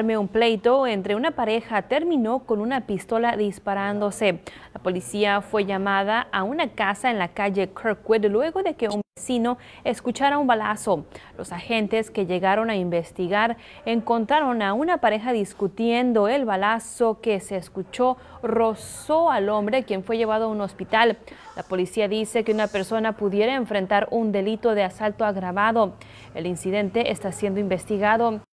un pleito entre una pareja terminó con una pistola disparándose. La policía fue llamada a una casa en la calle Kirkwood luego de que un vecino escuchara un balazo. Los agentes que llegaron a investigar encontraron a una pareja discutiendo el balazo que se escuchó rozó al hombre quien fue llevado a un hospital. La policía dice que una persona pudiera enfrentar un delito de asalto agravado. El incidente está siendo investigado.